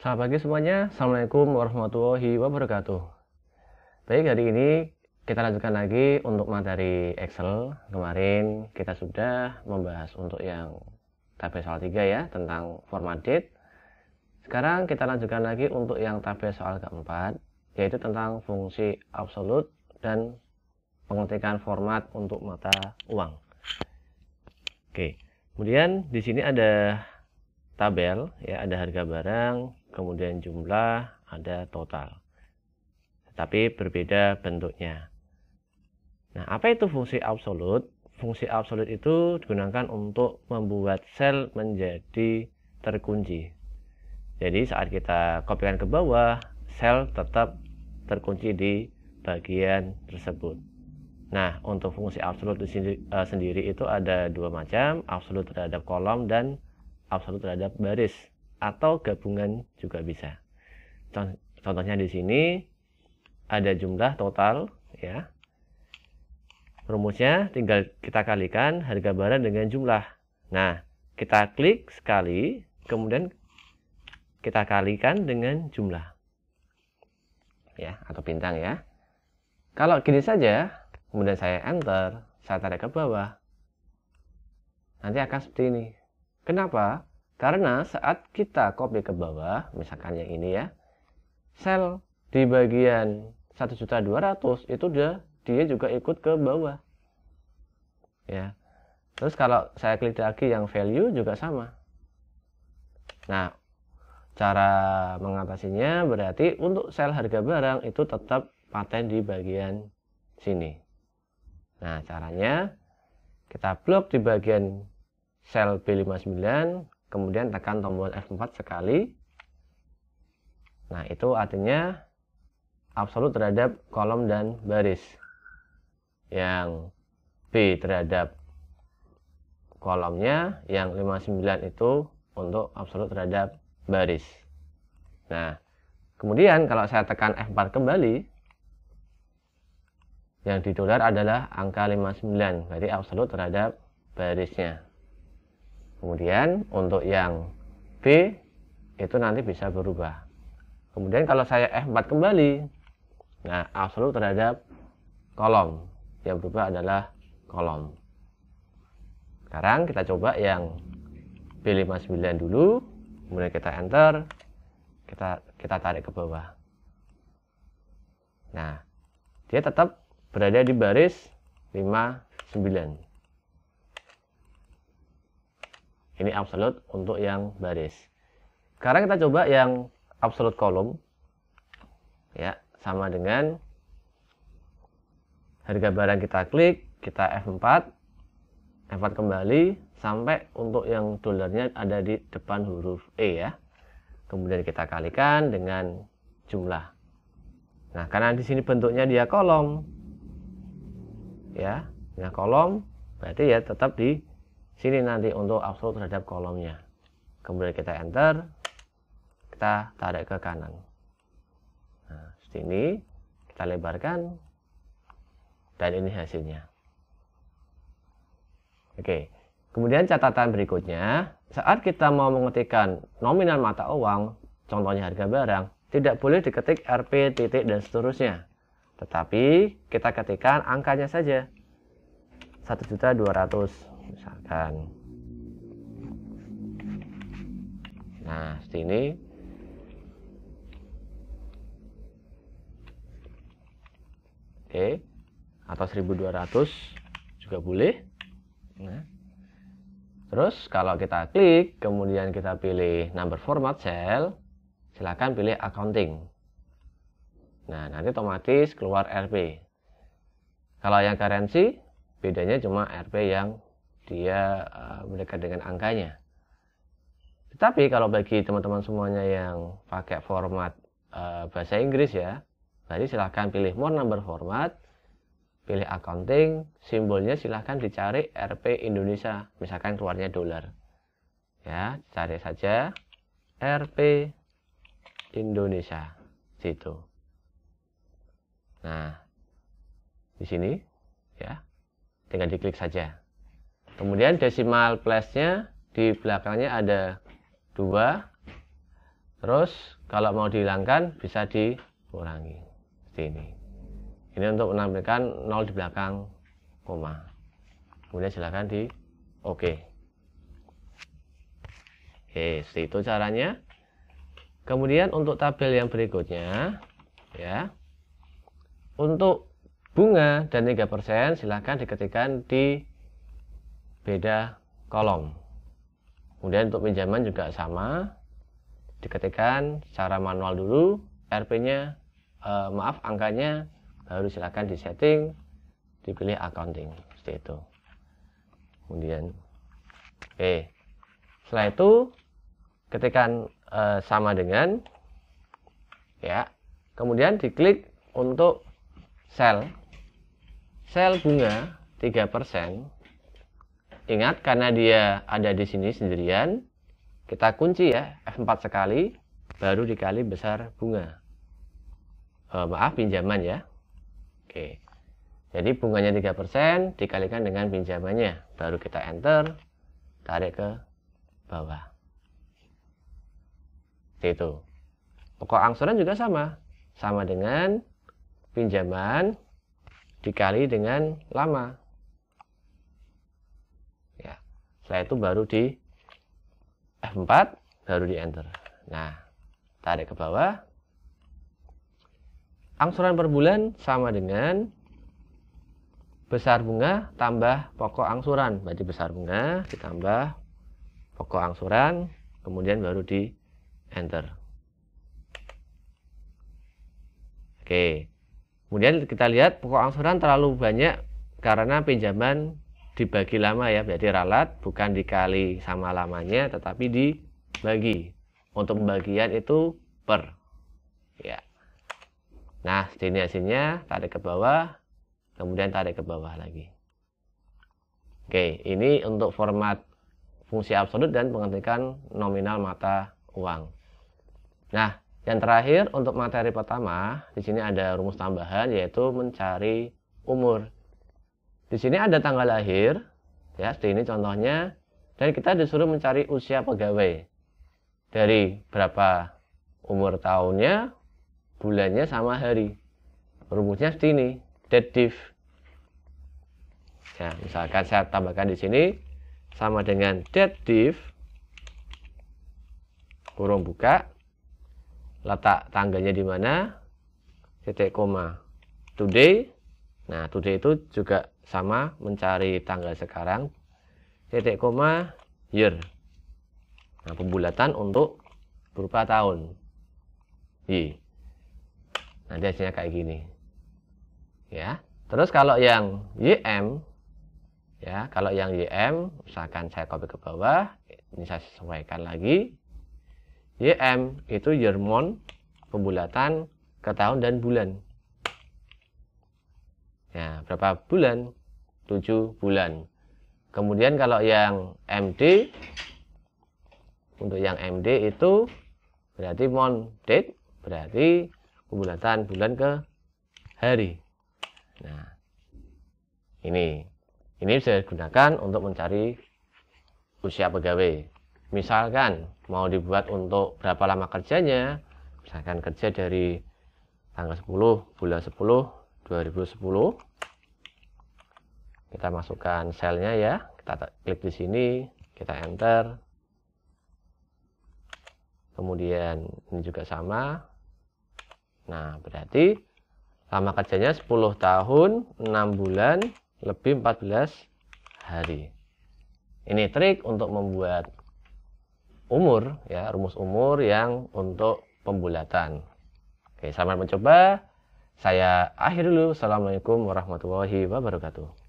Selamat pagi semuanya. Assalamualaikum warahmatullahi wabarakatuh. Baik, hari ini kita lanjutkan lagi untuk materi Excel. Kemarin kita sudah membahas untuk yang tabel soal 3 ya, tentang format date. Sekarang kita lanjutkan lagi untuk yang tabel soal keempat, yaitu tentang fungsi absolut dan pengetikan format untuk mata uang. Oke, kemudian di sini ada tabel ya ada harga barang kemudian jumlah ada total tetapi berbeda bentuknya nah apa itu fungsi absolut fungsi absolut itu digunakan untuk membuat sel menjadi terkunci jadi saat kita kopikan ke bawah sel tetap terkunci di bagian tersebut Nah, untuk fungsi absolut sendiri, eh, sendiri itu ada dua macam, absolut terhadap kolom dan absolut terhadap baris atau gabungan juga bisa. Contohnya di sini ada jumlah total ya. Rumusnya tinggal kita kalikan harga barang dengan jumlah. Nah, kita klik sekali, kemudian kita kalikan dengan jumlah. Ya, atau bintang ya. Kalau gini saja, kemudian saya enter, saya tarik ke bawah. Nanti akan seperti ini. Kenapa? Karena saat kita copy ke bawah, misalkan yang ini ya, sel di bagian 1.200 itu dia, dia juga ikut ke bawah. Ya. Terus kalau saya klik lagi yang value juga sama. Nah, cara mengatasinya berarti untuk sel harga barang itu tetap paten di bagian sini. Nah, caranya kita blok di bagian sel B59, kemudian tekan tombol F4 sekali. Nah, itu artinya absolut terhadap kolom dan baris. Yang B terhadap kolomnya, yang 59 itu untuk absolut terhadap baris. Nah, kemudian kalau saya tekan F4 kembali, yang didolar adalah angka 59, berarti absolut terhadap barisnya. Kemudian untuk yang B itu nanti bisa berubah. Kemudian kalau saya F4 kembali, nah absolut terhadap kolom yang berubah adalah kolom. Sekarang kita coba yang B59 dulu, kemudian kita enter, kita kita tarik ke bawah. Nah, dia tetap berada di baris 59. Ini absolute untuk yang baris. Sekarang kita coba yang absolute kolom. Ya, sama dengan harga barang kita klik, kita F4, F4 kembali sampai untuk yang dolarnya ada di depan huruf E ya. Kemudian kita kalikan dengan jumlah. Nah, karena di sini bentuknya dia kolom. Ya, nah kolom berarti ya tetap di sini nanti untuk absolut terhadap kolomnya kemudian kita enter kita tarik ke kanan nah, sini kita lebarkan dan ini hasilnya oke kemudian catatan berikutnya saat kita mau mengetikkan nominal mata uang contohnya harga barang tidak boleh diketik RP titik dan seterusnya tetapi kita ketikkan angkanya saja 1.200 misalkan nah sini oke atau 1200 juga boleh nah Terus kalau kita klik, kemudian kita pilih number format cell, silakan pilih accounting. Nah, nanti otomatis keluar RP. Kalau yang currency, bedanya cuma RP yang dia uh, mendekat dengan angkanya. Tetapi kalau bagi teman-teman semuanya yang pakai format eh, bahasa Inggris ya, tadi silahkan pilih more number format, pilih accounting, simbolnya silahkan dicari RP Indonesia, misalkan keluarnya dolar. Ya, cari saja RP Indonesia situ. Nah, di sini ya, tinggal diklik saja. Kemudian desimal plusnya di belakangnya ada dua. Terus kalau mau dihilangkan bisa dikurangi. Seperti ini. Ini untuk menampilkan nol di belakang koma. Kemudian silakan di OK. Oke, seperti itu caranya. Kemudian untuk tabel yang berikutnya, ya. Untuk bunga dan 3% silakan diketikkan di beda kolom. Kemudian untuk pinjaman juga sama, diketikkan secara manual dulu, RP-nya, eh, maaf angkanya, baru silakan di setting, dipilih accounting, seperti itu. Kemudian, oke, okay. setelah itu ketikkan eh, sama dengan, ya, kemudian diklik untuk sel, sel bunga 3%, Ingat karena dia ada di sini sendirian, kita kunci ya F4 sekali, baru dikali besar bunga. Eh, maaf pinjaman ya. Oke. Jadi bunganya 3% dikalikan dengan pinjamannya. Baru kita enter, tarik ke bawah. Seperti itu. Pokok angsuran juga sama. Sama dengan pinjaman dikali dengan lama. setelah itu baru di F4 baru di enter nah tarik ke bawah angsuran per bulan sama dengan besar bunga tambah pokok angsuran berarti besar bunga ditambah pokok angsuran kemudian baru di enter oke kemudian kita lihat pokok angsuran terlalu banyak karena pinjaman dibagi lama ya, jadi ralat bukan dikali sama lamanya tetapi dibagi. Untuk pembagian itu per. Ya. Nah, sini hasilnya tarik ke bawah, kemudian tarik ke bawah lagi. Oke, ini untuk format fungsi absolut dan pengetikan nominal mata uang. Nah, yang terakhir untuk materi pertama, di sini ada rumus tambahan yaitu mencari umur. Di sini ada tanggal lahir, ya seperti ini contohnya, dan kita disuruh mencari usia pegawai dari berapa umur tahunnya, bulannya sama hari. Rumusnya seperti ini, dead Ya, misalkan saya tambahkan di sini sama dengan dead kurung buka letak tangganya di mana titik koma today Nah, today itu juga sama mencari tanggal sekarang titik koma year. Nah, pembulatan untuk berupa tahun. Y. Nanti hasilnya kayak gini. Ya. Terus kalau yang YM ya, kalau yang YM usahakan saya copy ke bawah, ini saya sesuaikan lagi. YM itu year month pembulatan ke tahun dan bulan. Ya, berapa bulan? 7 bulan. Kemudian kalau yang MD untuk yang MD itu berarti mon date berarti pembulatan bulan ke hari. Nah, ini ini bisa digunakan untuk mencari usia pegawai. Misalkan mau dibuat untuk berapa lama kerjanya, misalkan kerja dari tanggal 10 bulan 10 2010 kita masukkan selnya ya kita klik di sini kita enter kemudian ini juga sama nah berarti lama kerjanya 10 tahun 6 bulan lebih 14 hari ini trik untuk membuat umur ya rumus umur yang untuk pembulatan oke selamat mencoba saya akhir dulu. Assalamualaikum warahmatullahi wabarakatuh.